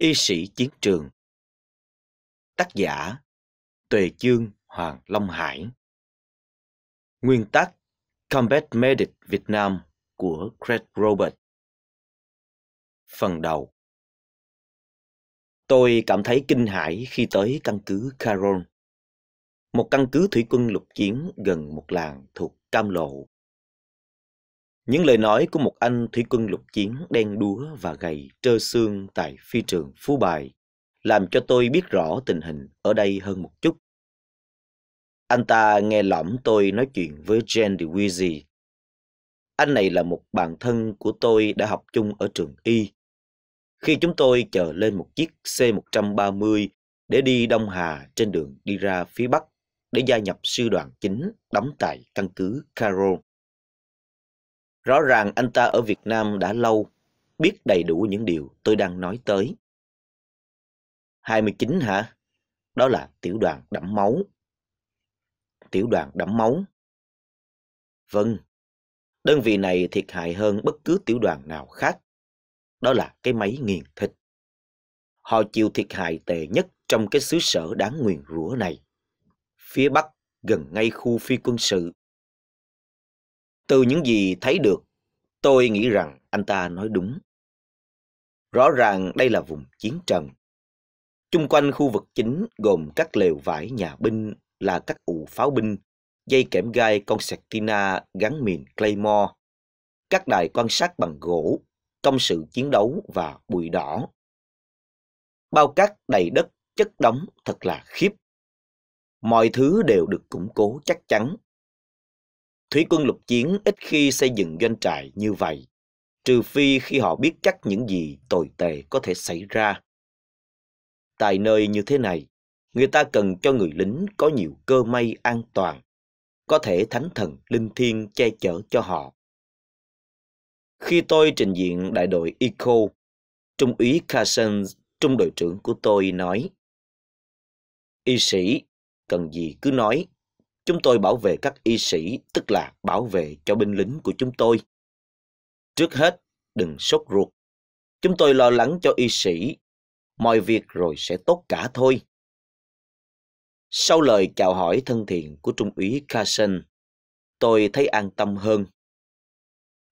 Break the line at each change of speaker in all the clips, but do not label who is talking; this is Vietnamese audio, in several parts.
Y sĩ chiến trường Tác giả Tuệ Chương Hoàng Long Hải Nguyên tắc Combat Medic Việt Nam của Craig Robert Phần đầu Tôi cảm thấy kinh hãi khi tới căn cứ Caron, một căn cứ thủy quân lục chiến gần một làng thuộc Cam Lộ, những lời nói của một anh thủy quân lục chiến đen đúa và gầy trơ xương tại phi trường Phú Bài làm cho tôi biết rõ tình hình ở đây hơn một chút. Anh ta nghe lỏm tôi nói chuyện với Jen DeWeezy. Anh này là một bạn thân của tôi đã học chung ở trường Y. Khi chúng tôi chờ lên một chiếc C-130 để đi Đông Hà trên đường đi ra phía Bắc để gia nhập sư đoàn chính đóng tại căn cứ Carol. Rõ ràng anh ta ở Việt Nam đã lâu, biết đầy đủ những điều tôi đang nói tới. 29 hả? Đó là tiểu đoàn đẫm máu. Tiểu đoàn đẫm máu. Vâng, đơn vị này thiệt hại hơn bất cứ tiểu đoàn nào khác. Đó là cái máy nghiền thịt. Họ chịu thiệt hại tệ nhất trong cái xứ sở đáng nguyền rủa này. Phía Bắc gần ngay khu phi quân sự từ những gì thấy được, tôi nghĩ rằng anh ta nói đúng. Rõ ràng đây là vùng chiến trận. Chung quanh khu vực chính gồm các lều vải nhà binh là các ụ pháo binh, dây kẽm gai concertina gắn mìn Claymore, các đài quan sát bằng gỗ, công sự chiến đấu và bụi đỏ. Bao cát đầy đất chất đóng thật là khiếp. Mọi thứ đều được củng cố chắc chắn Thủy quân lục chiến ít khi xây dựng doanh trại như vậy, trừ phi khi họ biết chắc những gì tồi tệ có thể xảy ra. Tại nơi như thế này, người ta cần cho người lính có nhiều cơ may an toàn, có thể thánh thần linh thiên che chở cho họ. Khi tôi trình diện đại đội ECO, Trung úy Carson, trung đội trưởng của tôi nói, Y sĩ, cần gì cứ nói, Chúng tôi bảo vệ các y sĩ, tức là bảo vệ cho binh lính của chúng tôi. Trước hết, đừng sốt ruột. Chúng tôi lo lắng cho y sĩ. Mọi việc rồi sẽ tốt cả thôi. Sau lời chào hỏi thân thiện của Trung úy Carson, tôi thấy an tâm hơn.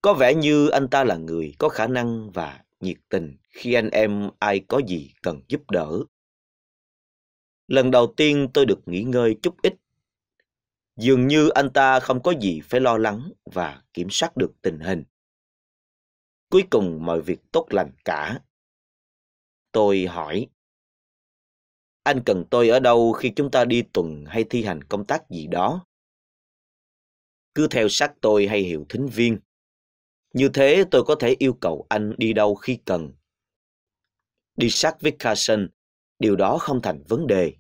Có vẻ như anh ta là người có khả năng và nhiệt tình khi anh em ai có gì cần giúp đỡ. Lần đầu tiên tôi được nghỉ ngơi chút ít Dường như anh ta không có gì phải lo lắng và kiểm soát được tình hình. Cuối cùng mọi việc tốt lành cả. Tôi hỏi, anh cần tôi ở đâu khi chúng ta đi tuần hay thi hành công tác gì đó? Cứ theo sát tôi hay hiệu thính viên. Như thế tôi có thể yêu cầu anh đi đâu khi cần. Đi sát với Carson, điều đó không thành vấn đề.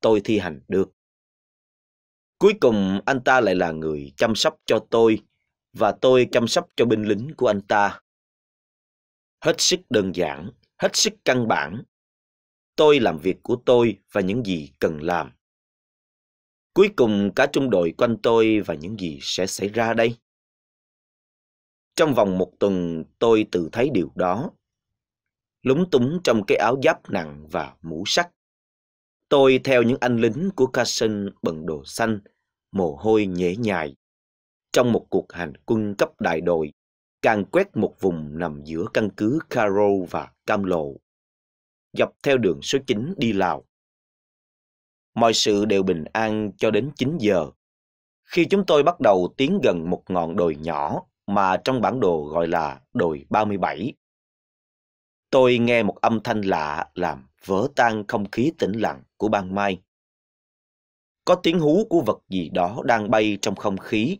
Tôi thi hành được. Cuối cùng anh ta lại là người chăm sóc cho tôi và tôi chăm sóc cho binh lính của anh ta. Hết sức đơn giản, hết sức căn bản. Tôi làm việc của tôi và những gì cần làm. Cuối cùng cả trung đội quanh tôi và những gì sẽ xảy ra đây. Trong vòng một tuần tôi tự thấy điều đó. Lúng túng trong cái áo giáp nặng và mũ sắt. Tôi theo những anh lính của Carson bận đồ xanh, mồ hôi nhễ nhại. Trong một cuộc hành quân cấp đại đội, càng quét một vùng nằm giữa căn cứ Caro và Cam Lộ. Dọc theo đường số 9 đi Lào. Mọi sự đều bình an cho đến 9 giờ. Khi chúng tôi bắt đầu tiến gần một ngọn đồi nhỏ mà trong bản đồ gọi là đồi 37. Tôi nghe một âm thanh lạ làm vỡ tan không khí tĩnh lặng của bang mai. Có tiếng hú của vật gì đó đang bay trong không khí,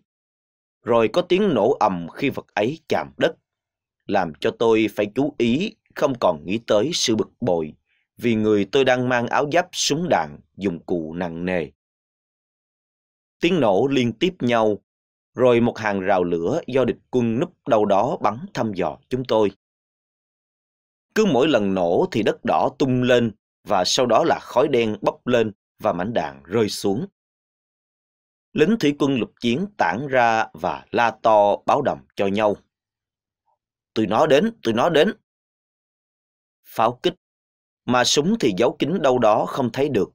rồi có tiếng nổ ầm khi vật ấy chạm đất, làm cho tôi phải chú ý không còn nghĩ tới sự bực bội vì người tôi đang mang áo giáp súng đạn dụng cụ nặng nề. Tiếng nổ liên tiếp nhau, rồi một hàng rào lửa do địch quân núp đâu đó bắn thăm dò chúng tôi. Cứ mỗi lần nổ thì đất đỏ tung lên và sau đó là khói đen bốc lên và mảnh đạn rơi xuống. Lính thủy quân lục chiến tản ra và la to báo động cho nhau. Tụi nó đến, tụi nó đến. Pháo kích, mà súng thì giấu kín đâu đó không thấy được.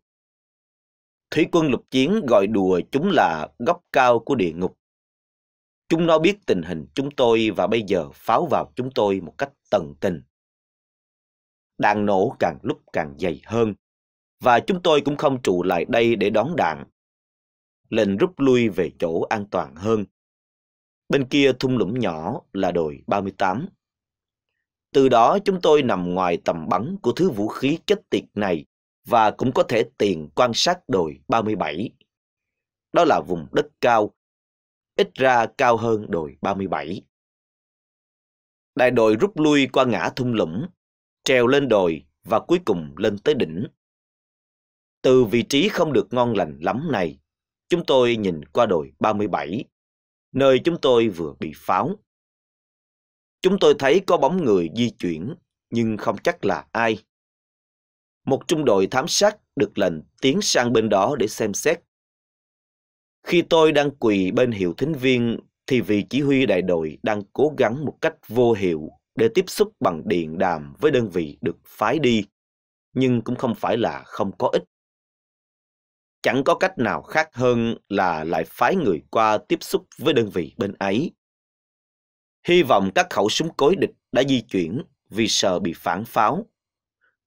Thủy quân lục chiến gọi đùa chúng là góc cao của địa ngục. Chúng nó biết tình hình chúng tôi và bây giờ pháo vào chúng tôi một cách tận tình đang nổ càng lúc càng dày hơn, và chúng tôi cũng không trụ lại đây để đón đạn. Lên rút lui về chỗ an toàn hơn. Bên kia thung lũng nhỏ là đồi 38. Từ đó chúng tôi nằm ngoài tầm bắn của thứ vũ khí chết tiệt này và cũng có thể tiền quan sát đồi 37. Đó là vùng đất cao, ít ra cao hơn đồi 37. Đại đội rút lui qua ngã thung lũng treo lên đồi và cuối cùng lên tới đỉnh. Từ vị trí không được ngon lành lắm này, chúng tôi nhìn qua đồi 37, nơi chúng tôi vừa bị pháo. Chúng tôi thấy có bóng người di chuyển, nhưng không chắc là ai. Một trung đội thám sát được lệnh tiến sang bên đó để xem xét. Khi tôi đang quỳ bên hiệu thính viên thì vị chỉ huy đại đội đang cố gắng một cách vô hiệu để tiếp xúc bằng điện đàm với đơn vị được phái đi, nhưng cũng không phải là không có ích. Chẳng có cách nào khác hơn là lại phái người qua tiếp xúc với đơn vị bên ấy. Hy vọng các khẩu súng cối địch đã di chuyển vì sợ bị phản pháo.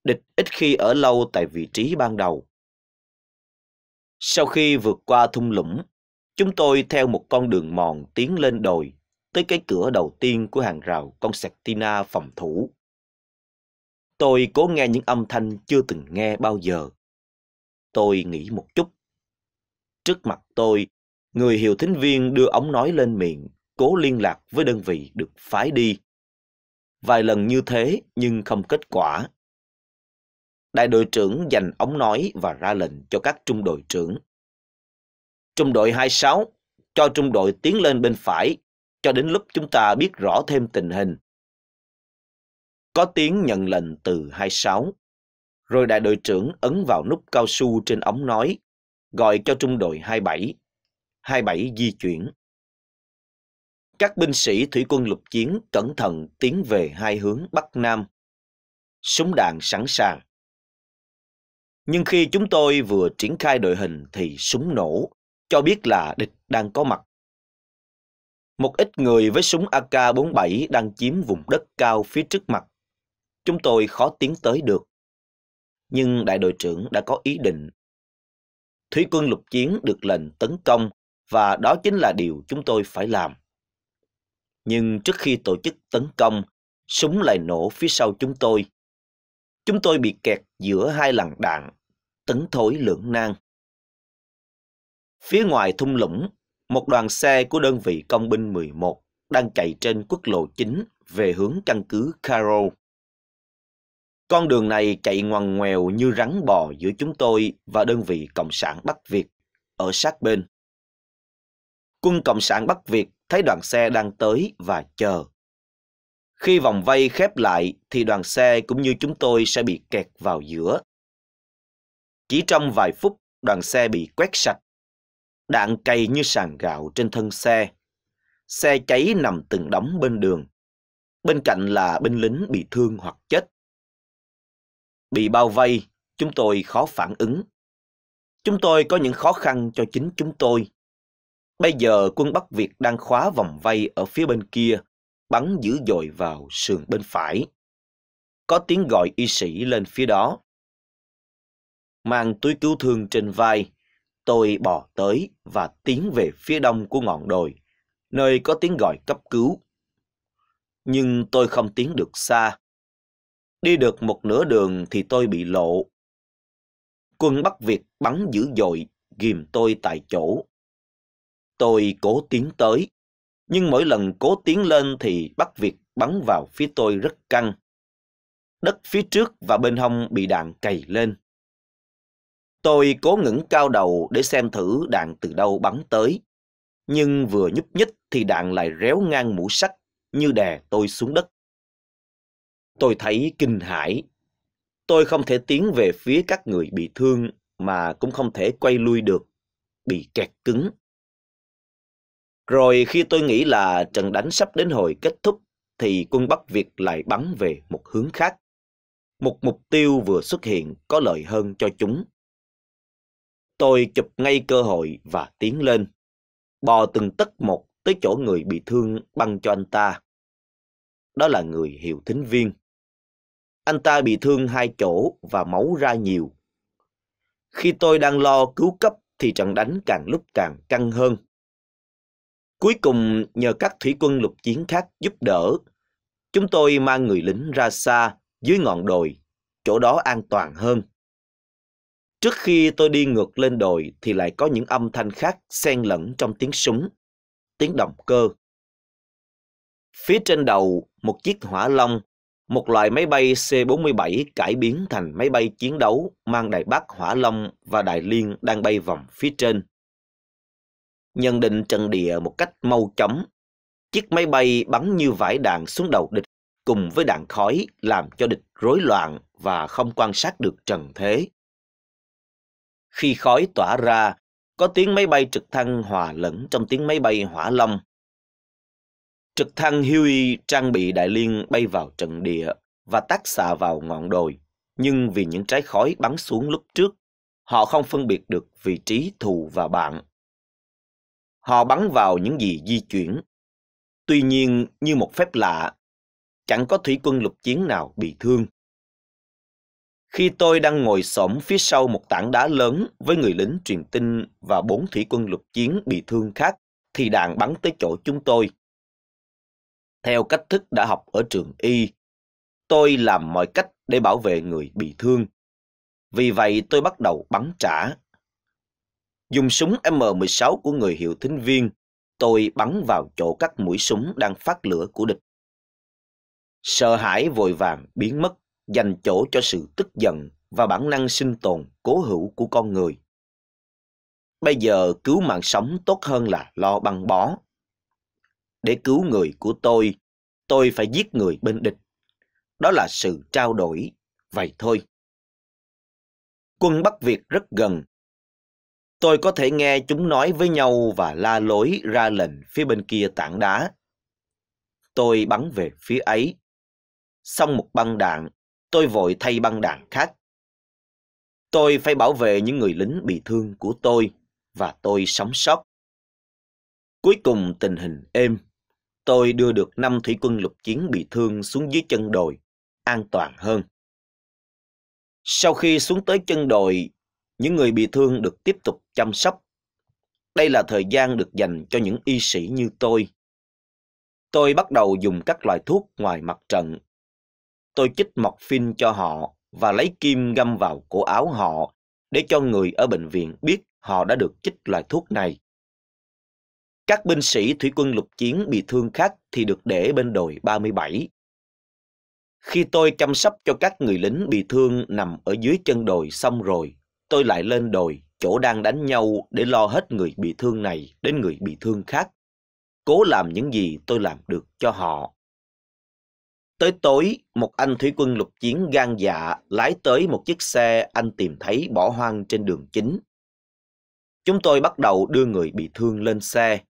Địch ít khi ở lâu tại vị trí ban đầu. Sau khi vượt qua thung lũng, chúng tôi theo một con đường mòn tiến lên đồi tới cái cửa đầu tiên của hàng rào con sertina phòng thủ. Tôi cố nghe những âm thanh chưa từng nghe bao giờ. Tôi nghĩ một chút. Trước mặt tôi, người hiệu thính viên đưa ống nói lên miệng, cố liên lạc với đơn vị được phái đi. Vài lần như thế nhưng không kết quả. Đại đội trưởng dành ống nói và ra lệnh cho các trung đội trưởng. Trung đội 26, cho trung đội tiến lên bên phải cho đến lúc chúng ta biết rõ thêm tình hình. Có tiếng nhận lệnh từ 26. Rồi đại đội trưởng ấn vào nút cao su trên ống nói, gọi cho trung đội 27. 27 di chuyển. Các binh sĩ thủy quân lục chiến cẩn thận tiến về hai hướng Bắc Nam. Súng đạn sẵn sàng. Nhưng khi chúng tôi vừa triển khai đội hình thì súng nổ, cho biết là địch đang có mặt một ít người với súng AK-47 đang chiếm vùng đất cao phía trước mặt. Chúng tôi khó tiến tới được. Nhưng đại đội trưởng đã có ý định. Thủy quân lục chiến được lệnh tấn công và đó chính là điều chúng tôi phải làm. Nhưng trước khi tổ chức tấn công, súng lại nổ phía sau chúng tôi. Chúng tôi bị kẹt giữa hai làn đạn, tấn thối lưỡng nan. Phía ngoài thung lũng một đoàn xe của đơn vị công binh 11 đang chạy trên quốc lộ chính về hướng căn cứ Caro. Con đường này chạy ngoằn ngoèo như rắn bò giữa chúng tôi và đơn vị Cộng sản Bắc Việt ở sát bên. Quân Cộng sản Bắc Việt thấy đoàn xe đang tới và chờ. Khi vòng vây khép lại thì đoàn xe cũng như chúng tôi sẽ bị kẹt vào giữa. Chỉ trong vài phút, đoàn xe bị quét sạch Đạn cày như sàn gạo trên thân xe. Xe cháy nằm từng đống bên đường. Bên cạnh là binh lính bị thương hoặc chết. Bị bao vây, chúng tôi khó phản ứng. Chúng tôi có những khó khăn cho chính chúng tôi. Bây giờ quân Bắc Việt đang khóa vòng vây ở phía bên kia, bắn dữ dội vào sườn bên phải. Có tiếng gọi y sĩ lên phía đó. Mang túi cứu thương trên vai, tôi bỏ tới và tiến về phía đông của ngọn đồi, nơi có tiếng gọi cấp cứu. Nhưng tôi không tiến được xa. Đi được một nửa đường thì tôi bị lộ. Quân Bắc Việt bắn dữ dội, ghìm tôi tại chỗ. Tôi cố tiến tới, nhưng mỗi lần cố tiến lên thì Bắc Việt bắn vào phía tôi rất căng. Đất phía trước và bên hông bị đạn cày lên. Tôi cố ngẩng cao đầu để xem thử đạn từ đâu bắn tới. Nhưng vừa nhúc nhích thì đạn lại réo ngang mũ sắt như đè tôi xuống đất. Tôi thấy kinh hãi. Tôi không thể tiến về phía các người bị thương mà cũng không thể quay lui được, bị kẹt cứng. Rồi khi tôi nghĩ là trận đánh sắp đến hồi kết thúc thì quân Bắc Việt lại bắn về một hướng khác. Một mục tiêu vừa xuất hiện có lợi hơn cho chúng tôi chụp ngay cơ hội và tiến lên. Bò từng tấc một tới chỗ người bị thương băng cho anh ta. Đó là người hiệu thính viên. Anh ta bị thương hai chỗ và máu ra nhiều. Khi tôi đang lo cứu cấp thì trận đánh càng lúc càng căng hơn. Cuối cùng nhờ các thủy quân lục chiến khác giúp đỡ, chúng tôi mang người lính ra xa dưới ngọn đồi, chỗ đó an toàn hơn. Trước khi tôi đi ngược lên đồi thì lại có những âm thanh khác xen lẫn trong tiếng súng, tiếng động cơ. Phía trên đầu, một chiếc hỏa long, một loại máy bay C-47 cải biến thành máy bay chiến đấu mang Đài Bắc Hỏa Long và Đài Liên đang bay vòng phía trên. Nhận định trận địa một cách mau chóng, chiếc máy bay bắn như vải đạn xuống đầu địch cùng với đạn khói làm cho địch rối loạn và không quan sát được trần thế. Khi khói tỏa ra, có tiếng máy bay trực thăng hòa lẫn trong tiếng máy bay hỏa long. Trực thăng Huey trang bị đại liên bay vào trận địa và tác xạ vào ngọn đồi, nhưng vì những trái khói bắn xuống lúc trước, họ không phân biệt được vị trí thù và bạn. Họ bắn vào những gì di chuyển. Tuy nhiên, như một phép lạ, chẳng có thủy quân lục chiến nào bị thương khi tôi đang ngồi xổm phía sau một tảng đá lớn với người lính truyền tin và bốn thủy quân lục chiến bị thương khác, thì đạn bắn tới chỗ chúng tôi. Theo cách thức đã học ở trường Y, tôi làm mọi cách để bảo vệ người bị thương. Vì vậy tôi bắt đầu bắn trả. Dùng súng M16 của người hiệu thính viên, tôi bắn vào chỗ các mũi súng đang phát lửa của địch. Sợ hãi vội vàng biến mất dành chỗ cho sự tức giận và bản năng sinh tồn cố hữu của con người. Bây giờ cứu mạng sống tốt hơn là lo băng bó. Để cứu người của tôi, tôi phải giết người bên địch. Đó là sự trao đổi, vậy thôi. Quân Bắc Việt rất gần. Tôi có thể nghe chúng nói với nhau và la lối ra lệnh phía bên kia tảng đá. Tôi bắn về phía ấy. Xong một băng đạn, tôi vội thay băng đạn khác. Tôi phải bảo vệ những người lính bị thương của tôi và tôi sống sót. Cuối cùng tình hình êm, tôi đưa được năm thủy quân lục chiến bị thương xuống dưới chân đồi, an toàn hơn. Sau khi xuống tới chân đồi, những người bị thương được tiếp tục chăm sóc. Đây là thời gian được dành cho những y sĩ như tôi. Tôi bắt đầu dùng các loại thuốc ngoài mặt trận tôi chích mọc phin cho họ và lấy kim găm vào cổ áo họ để cho người ở bệnh viện biết họ đã được chích loại thuốc này. Các binh sĩ thủy quân lục chiến bị thương khác thì được để bên đồi 37. Khi tôi chăm sóc cho các người lính bị thương nằm ở dưới chân đồi xong rồi, tôi lại lên đồi chỗ đang đánh nhau để lo hết người bị thương này đến người bị thương khác. Cố làm những gì tôi làm được cho họ. Tới tối, một anh thủy quân lục chiến gan dạ lái tới một chiếc xe anh tìm thấy bỏ hoang trên đường chính. Chúng tôi bắt đầu đưa người bị thương lên xe.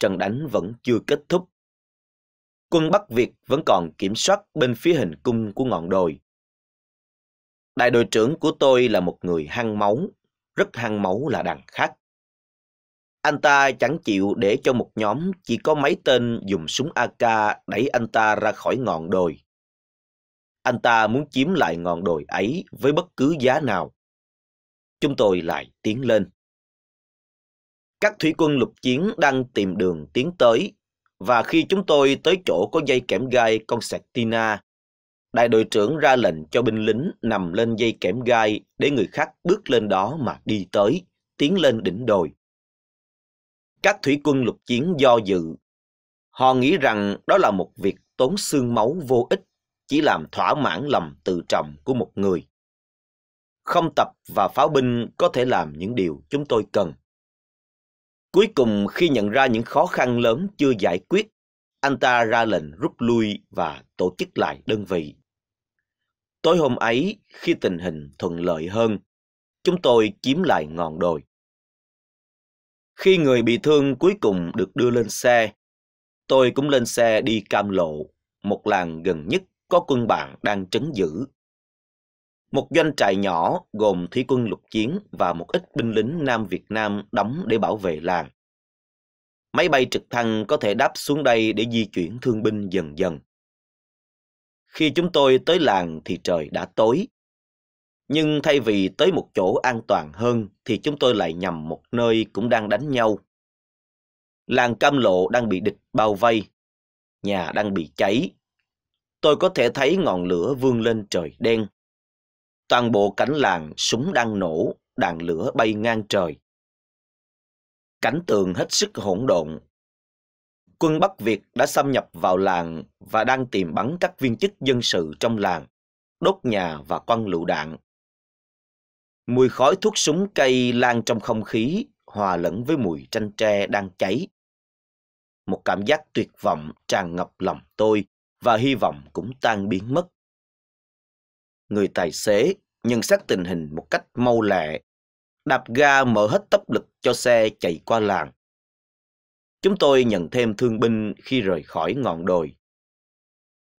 Trận đánh vẫn chưa kết thúc. Quân Bắc Việt vẫn còn kiểm soát bên phía hình cung của ngọn đồi. Đại đội trưởng của tôi là một người hăng máu, rất hăng máu là đằng khác. Anh ta chẳng chịu để cho một nhóm chỉ có mấy tên dùng súng AK đẩy anh ta ra khỏi ngọn đồi. Anh ta muốn chiếm lại ngọn đồi ấy với bất cứ giá nào. Chúng tôi lại tiến lên. Các thủy quân lục chiến đang tìm đường tiến tới và khi chúng tôi tới chỗ có dây kẽm gai con sạc Tina, đại đội trưởng ra lệnh cho binh lính nằm lên dây kẽm gai để người khác bước lên đó mà đi tới, tiến lên đỉnh đồi các thủy quân lục chiến do dự. Họ nghĩ rằng đó là một việc tốn xương máu vô ích, chỉ làm thỏa mãn lòng tự trọng của một người. Không tập và pháo binh có thể làm những điều chúng tôi cần. Cuối cùng khi nhận ra những khó khăn lớn chưa giải quyết, anh ta ra lệnh rút lui và tổ chức lại đơn vị. Tối hôm ấy, khi tình hình thuận lợi hơn, chúng tôi chiếm lại ngọn đồi. Khi người bị thương cuối cùng được đưa lên xe, tôi cũng lên xe đi Cam Lộ, một làng gần nhất có quân bạn đang trấn giữ. Một doanh trại nhỏ gồm thủy quân lục chiến và một ít binh lính Nam Việt Nam đóng để bảo vệ làng. Máy bay trực thăng có thể đáp xuống đây để di chuyển thương binh dần dần. Khi chúng tôi tới làng thì trời đã tối. Nhưng thay vì tới một chỗ an toàn hơn thì chúng tôi lại nhằm một nơi cũng đang đánh nhau. Làng Cam Lộ đang bị địch bao vây, nhà đang bị cháy. Tôi có thể thấy ngọn lửa vươn lên trời đen. Toàn bộ cảnh làng súng đang nổ, đạn lửa bay ngang trời. Cảnh tường hết sức hỗn độn. Quân Bắc Việt đã xâm nhập vào làng và đang tìm bắn các viên chức dân sự trong làng, đốt nhà và quăng lựu đạn. Mùi khói thuốc súng cây lan trong không khí, hòa lẫn với mùi tranh tre đang cháy. Một cảm giác tuyệt vọng tràn ngập lòng tôi và hy vọng cũng tan biến mất. Người tài xế nhận xét tình hình một cách mau lẹ, đạp ga mở hết tốc lực cho xe chạy qua làng. Chúng tôi nhận thêm thương binh khi rời khỏi ngọn đồi.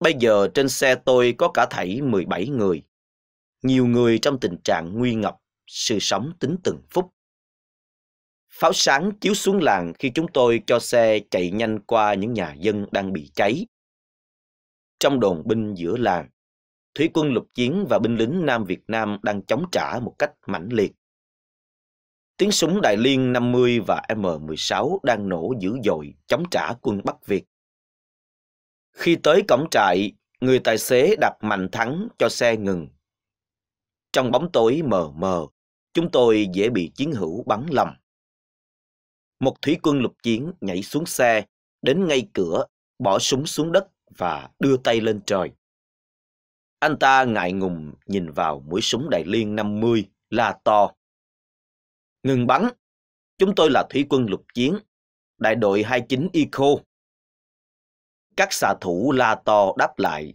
Bây giờ trên xe tôi có cả thảy 17 người nhiều người trong tình trạng nguy ngập, sự sống tính từng phút. Pháo sáng chiếu xuống làng khi chúng tôi cho xe chạy nhanh qua những nhà dân đang bị cháy. Trong đồn binh giữa làng, thủy quân lục chiến và binh lính Nam Việt Nam đang chống trả một cách mãnh liệt. Tiếng súng Đại Liên 50 và M16 đang nổ dữ dội chống trả quân Bắc Việt. Khi tới cổng trại, người tài xế đạp mạnh thắng cho xe ngừng trong bóng tối mờ mờ, chúng tôi dễ bị chiến hữu bắn lầm. Một thủy quân lục chiến nhảy xuống xe, đến ngay cửa, bỏ súng xuống đất và đưa tay lên trời. Anh ta ngại ngùng nhìn vào mũi súng đại liên 50 la to. Ngừng bắn, chúng tôi là thủy quân lục chiến, đại đội 29 ICO. Các xạ thủ la to đáp lại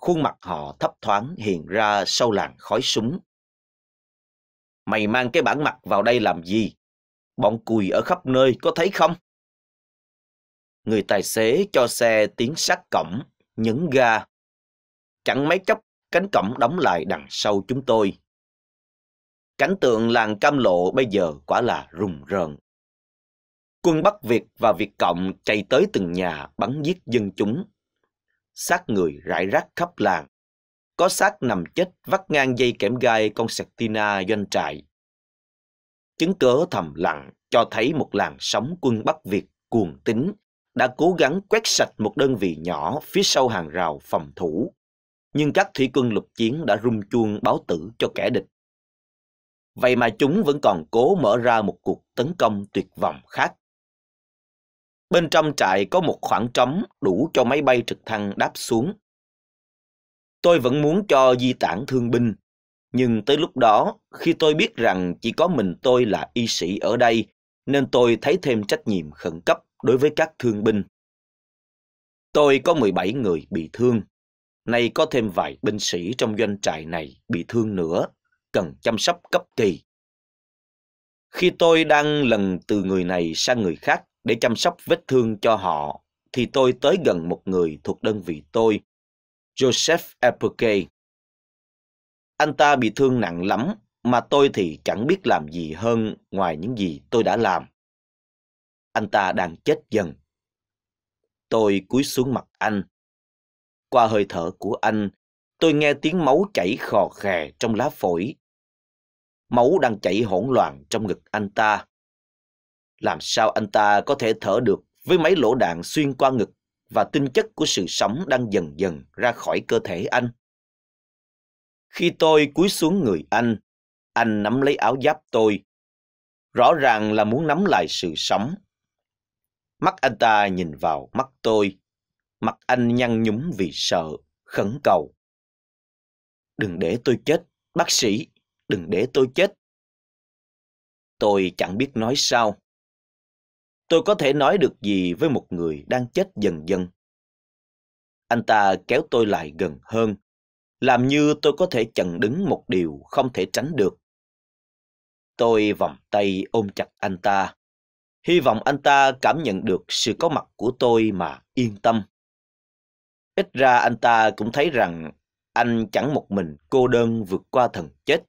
khuôn mặt họ thấp thoáng hiện ra sau làn khói súng. Mày mang cái bản mặt vào đây làm gì? Bọn cùi ở khắp nơi có thấy không? Người tài xế cho xe tiến sát cổng, nhấn ga. Chẳng mấy chốc, cánh cổng đóng lại đằng sau chúng tôi. Cảnh tượng làng cam lộ bây giờ quả là rùng rợn. Quân Bắc Việt và Việt Cộng chạy tới từng nhà bắn giết dân chúng xác người rải rác khắp làng. Có xác nằm chết vắt ngang dây kẽm gai con sẹt doanh trại. Chứng cớ thầm lặng cho thấy một làng sóng quân Bắc Việt cuồng tín đã cố gắng quét sạch một đơn vị nhỏ phía sau hàng rào phòng thủ. Nhưng các thủy quân lục chiến đã rung chuông báo tử cho kẻ địch. Vậy mà chúng vẫn còn cố mở ra một cuộc tấn công tuyệt vọng khác. Bên trong trại có một khoảng trống đủ cho máy bay trực thăng đáp xuống. Tôi vẫn muốn cho di tản thương binh, nhưng tới lúc đó, khi tôi biết rằng chỉ có mình tôi là y sĩ ở đây, nên tôi thấy thêm trách nhiệm khẩn cấp đối với các thương binh. Tôi có 17 người bị thương, nay có thêm vài binh sĩ trong doanh trại này bị thương nữa, cần chăm sóc cấp kỳ. Khi tôi đang lần từ người này sang người khác để chăm sóc vết thương cho họ, thì tôi tới gần một người thuộc đơn vị tôi, Joseph Apperke. Anh ta bị thương nặng lắm, mà tôi thì chẳng biết làm gì hơn ngoài những gì tôi đã làm. Anh ta đang chết dần. Tôi cúi xuống mặt anh. Qua hơi thở của anh, tôi nghe tiếng máu chảy khò khè trong lá phổi. Máu đang chảy hỗn loạn trong ngực anh ta. Làm sao anh ta có thể thở được với mấy lỗ đạn xuyên qua ngực và tinh chất của sự sống đang dần dần ra khỏi cơ thể anh? Khi tôi cúi xuống người anh, anh nắm lấy áo giáp tôi. Rõ ràng là muốn nắm lại sự sống. Mắt anh ta nhìn vào mắt tôi. Mặt anh nhăn nhúm vì sợ, khẩn cầu. Đừng để tôi chết, bác sĩ, đừng để tôi chết. Tôi chẳng biết nói sao tôi có thể nói được gì với một người đang chết dần dần. Anh ta kéo tôi lại gần hơn, làm như tôi có thể chặn đứng một điều không thể tránh được. Tôi vòng tay ôm chặt anh ta, hy vọng anh ta cảm nhận được sự có mặt của tôi mà yên tâm. Ít ra anh ta cũng thấy rằng anh chẳng một mình cô đơn vượt qua thần chết.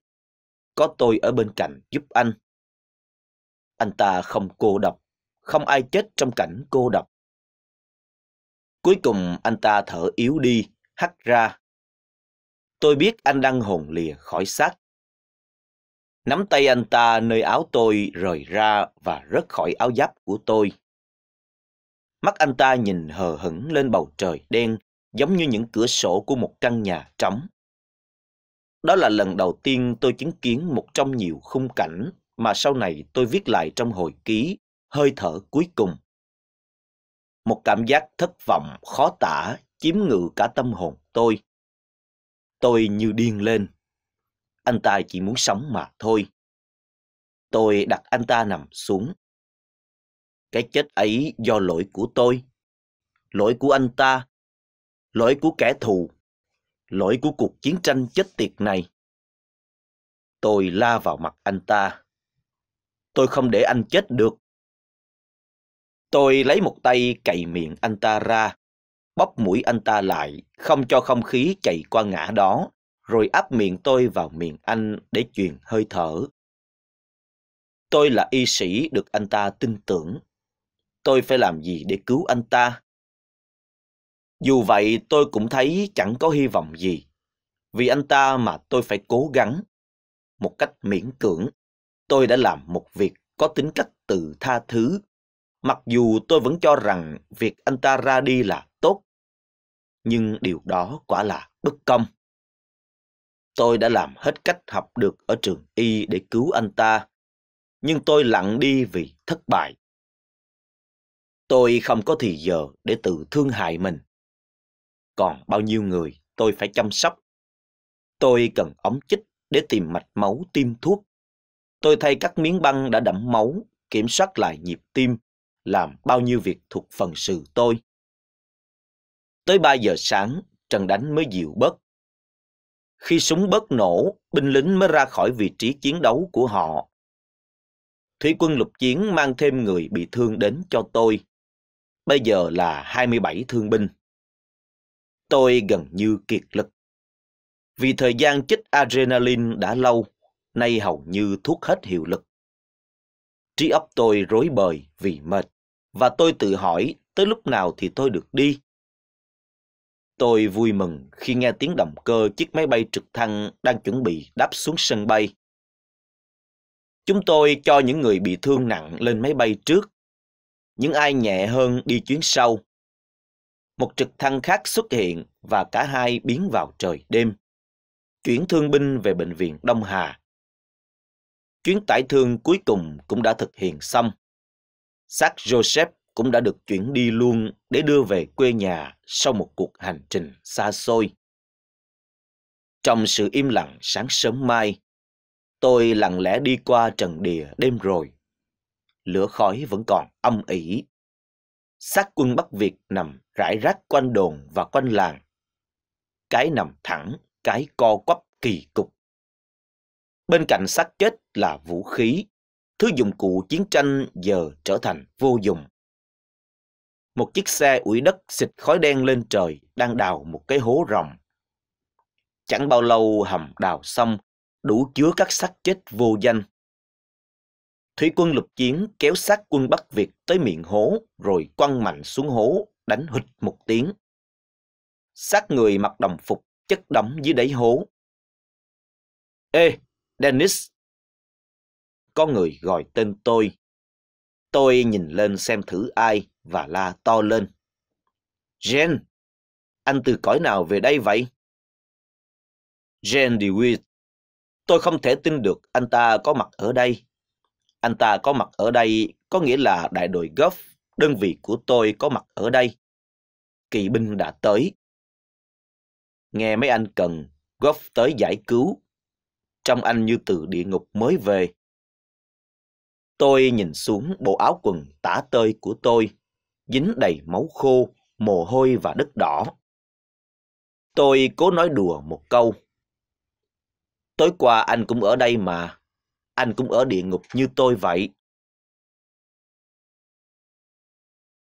Có tôi ở bên cạnh giúp anh. Anh ta không cô độc không ai chết trong cảnh cô độc. Cuối cùng anh ta thở yếu đi, hắt ra. Tôi biết anh đang hồn lìa khỏi xác. Nắm tay anh ta nơi áo tôi rời ra và rớt khỏi áo giáp của tôi. Mắt anh ta nhìn hờ hững lên bầu trời đen giống như những cửa sổ của một căn nhà trống. Đó là lần đầu tiên tôi chứng kiến một trong nhiều khung cảnh mà sau này tôi viết lại trong hồi ký hơi thở cuối cùng. Một cảm giác thất vọng khó tả chiếm ngự cả tâm hồn tôi. Tôi như điên lên. Anh ta chỉ muốn sống mà thôi. Tôi đặt anh ta nằm xuống. Cái chết ấy do lỗi của tôi, lỗi của anh ta, lỗi của kẻ thù, lỗi của cuộc chiến tranh chết tiệt này. Tôi la vào mặt anh ta. Tôi không để anh chết được. Tôi lấy một tay cậy miệng anh ta ra, bóp mũi anh ta lại, không cho không khí chạy qua ngã đó, rồi áp miệng tôi vào miệng anh để truyền hơi thở. Tôi là y sĩ được anh ta tin tưởng. Tôi phải làm gì để cứu anh ta? Dù vậy tôi cũng thấy chẳng có hy vọng gì. Vì anh ta mà tôi phải cố gắng. Một cách miễn cưỡng, tôi đã làm một việc có tính cách tự tha thứ Mặc dù tôi vẫn cho rằng việc anh ta ra đi là tốt, nhưng điều đó quả là bất công. Tôi đã làm hết cách học được ở trường y để cứu anh ta, nhưng tôi lặng đi vì thất bại. Tôi không có thì giờ để tự thương hại mình. Còn bao nhiêu người tôi phải chăm sóc. Tôi cần ống chích để tìm mạch máu tiêm thuốc. Tôi thay các miếng băng đã đẫm máu, kiểm soát lại nhịp tim làm bao nhiêu việc thuộc phần sự tôi. Tới 3 giờ sáng, trận Đánh mới dịu bớt. Khi súng bớt nổ, binh lính mới ra khỏi vị trí chiến đấu của họ. Thủy quân lục chiến mang thêm người bị thương đến cho tôi. Bây giờ là 27 thương binh. Tôi gần như kiệt lực. Vì thời gian chích adrenaline đã lâu, nay hầu như thuốc hết hiệu lực. Trí óc tôi rối bời vì mệt, và tôi tự hỏi tới lúc nào thì tôi được đi. Tôi vui mừng khi nghe tiếng động cơ chiếc máy bay trực thăng đang chuẩn bị đáp xuống sân bay. Chúng tôi cho những người bị thương nặng lên máy bay trước, những ai nhẹ hơn đi chuyến sau. Một trực thăng khác xuất hiện và cả hai biến vào trời đêm. Chuyển thương binh về bệnh viện Đông Hà Chuyến tải thương cuối cùng cũng đã thực hiện xong. Xác Joseph cũng đã được chuyển đi luôn để đưa về quê nhà sau một cuộc hành trình xa xôi. Trong sự im lặng sáng sớm mai, tôi lặng lẽ đi qua trần địa đêm rồi. Lửa khói vẫn còn âm ỉ. Xác quân Bắc Việt nằm rải rác quanh đồn và quanh làng. Cái nằm thẳng, cái co quắp kỳ cục. Bên cạnh xác chết là vũ khí, thứ dụng cụ chiến tranh giờ trở thành vô dụng. Một chiếc xe ủi đất xịt khói đen lên trời đang đào một cái hố rồng Chẳng bao lâu hầm đào xong, đủ chứa các xác chết vô danh. Thủy quân lục chiến kéo xác quân Bắc Việt tới miệng hố rồi quăng mạnh xuống hố, đánh hụt một tiếng. Xác người mặc đồng phục chất đẫm dưới đáy hố. Ê, Dennis. Có người gọi tên tôi. Tôi nhìn lên xem thử ai và la to lên. Jen, anh từ cõi nào về đây vậy? Jen DeWitt, tôi không thể tin được anh ta có mặt ở đây. Anh ta có mặt ở đây có nghĩa là đại đội golf, đơn vị của tôi có mặt ở đây. Kỵ binh đã tới. Nghe mấy anh cần, golf tới giải cứu trong anh như từ địa ngục mới về. Tôi nhìn xuống bộ áo quần tả tơi của tôi, dính đầy máu khô, mồ hôi và đất đỏ. Tôi cố nói đùa một câu. Tối qua anh cũng ở đây mà, anh cũng ở địa ngục như tôi vậy.